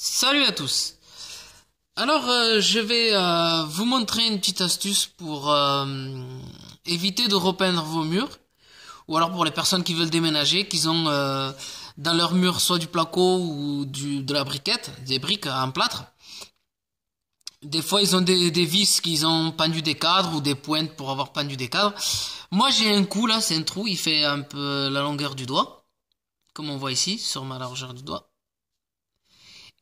Salut à tous Alors euh, je vais euh, vous montrer une petite astuce pour euh, éviter de repeindre vos murs ou alors pour les personnes qui veulent déménager, qu'ils ont dans leur mur soit du placo ou du, de la briquette, des briques en plâtre. Des fois, ils ont des, des vis qu'ils ont pendu des cadres ou des pointes pour avoir pendu des cadres. Moi, j'ai un coup là, c'est un trou, il fait un peu la longueur du doigt, comme on voit ici sur ma largeur du doigt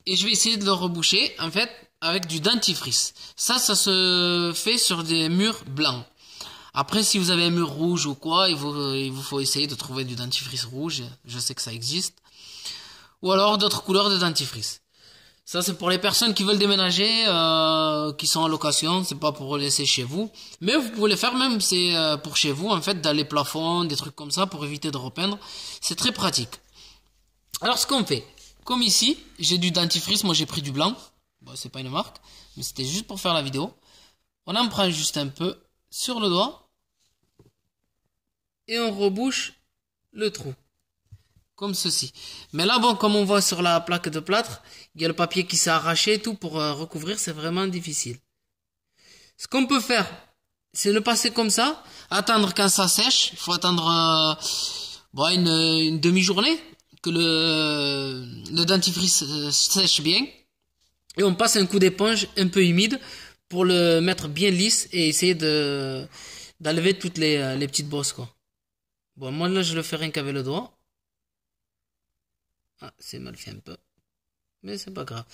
et je vais essayer de le reboucher en fait avec du dentifrice. Ça, ça se fait sur des murs blancs. Après, si vous avez un mur rouge ou quoi, il vous, faut essayer de trouver du dentifrice rouge. Je sais que ça existe. Ou alors d'autres couleurs de dentifrice. Ça, c'est pour les personnes qui veulent déménager, euh, qui sont en location. C'est pas pour laisser chez vous. Mais vous pouvez le faire même, c'est euh, pour chez vous, en fait, dans les plafonds, des trucs comme ça, pour éviter de repeindre. C'est très pratique. Alors, ce qu'on fait, comme ici, j'ai du dentifrice, moi j'ai pris du blanc. Bon, c'est pas une marque, mais c'était juste pour faire la vidéo. On en prend juste un peu sur le doigt. Et on rebouche le trou. Comme ceci. Mais là, bon, comme on voit sur la plaque de plâtre, il y a le papier qui s'est arraché et tout pour euh, recouvrir. C'est vraiment difficile. Ce qu'on peut faire, c'est le passer comme ça. Attendre quand ça sèche. Il faut attendre euh, une, une demi-journée le, le dentifrice euh, sèche bien. Et on passe un coup d'éponge un peu humide pour le mettre bien lisse et essayer de d'enlever toutes les, euh, petites bosses quoi. Bon moi là je le fais rien qu'avec le doigt. Ah, c'est mal fait un peu. Mais c'est pas grave.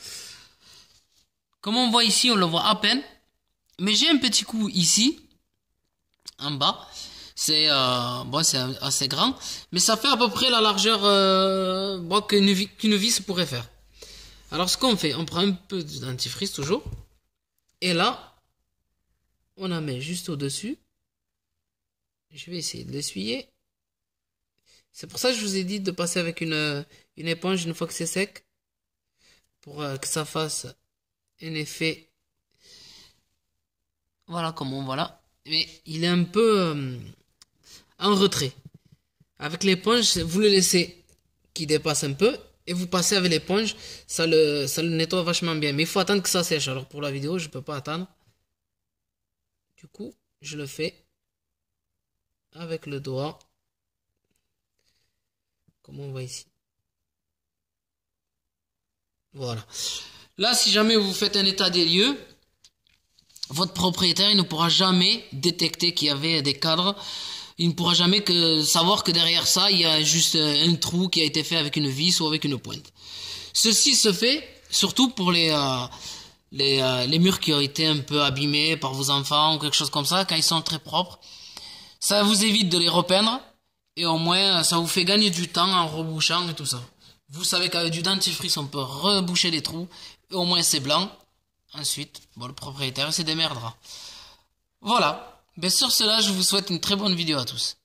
Comme on voit ici, on le voit à peine. Mais j'ai un petit coup ici, en bas. C'est euh, bon, c'est assez grand, mais ça fait à peu près la largeur euh, bon, qu'une vis, pourrait faire. Alors ce qu'on fait, on prend un peu dentifrice toujours, et là, on la met juste au-dessus. Je vais essayer de l'essuyer. C'est pour ça que je vous ai dit de passer avec une, une éponge une fois que c'est sec, pour euh, que ça fasse un effet. Voilà comment, voilà. Mais il est un peu retrait. Avec l'éponge, vous le laissez qui dépasse un peu et vous passez avec l'éponge, ça le, ça le nettoie vachement bien. Mais il faut attendre que ça sèche. Alors pour la vidéo, je peux pas attendre. Du coup, je le fais avec le doigt. Comme on voit ici. Voilà. Là, si jamais vous faites un état des lieux, votre propriétaire il ne pourra jamais détecter qu'il y avait des cadres il ne pourra jamais que savoir que derrière ça, il y a juste euh, un trou qui a été fait avec une vis ou avec une pointe. Ceci se fait surtout pour les, euh, euh, les, murs qui ont été un peu abîmés par vos enfants ou quelque chose comme ça, quand ils sont très propres. Ça vous évite de les repeindre et au moins ça vous fait gagner du temps en rebouchant et tout ça. Vous savez qu'avec du dentifrice on peut reboucher les trous et au moins c'est blanc. Ensuite, bon, le propriétaire se démerdera. Voilà. Mais sur cela, je vous souhaite une très bonne vidéo à tous.